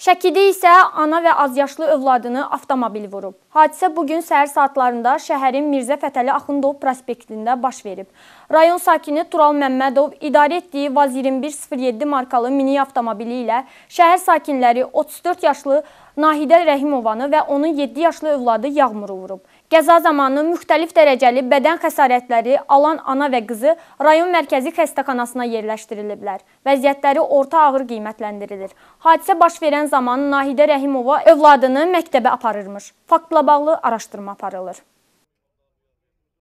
Şəkidə isə ana və azyaşlı övladını avtomobil vurub. Hadisə bu gün səhər saatlarında şəhərin Mirzə Fətəli Axundov prospektində baş verib. Rayon sakini Tural Məmmədov idarə etdiyi Vaz 2107 markalı mini avtomobili ilə şəhər sakinləri 34 yaşlı Nahidə Rəhimovanı və onun 7 yaşlı övladı Yağmuru vurub. Qəza zamanı müxtəlif dərəcəli bədən xəsarətləri alan ana və qızı rayon mərkəzi xəstəxanasına yerləşdiriliblər. Vəziyyətləri orta ağır qiymətləndirilir. Hadisə baş verən zaman Nahidə Rəhimova övladını məktəbə aparırmış. Faktla bağlı araşdırma aparılır.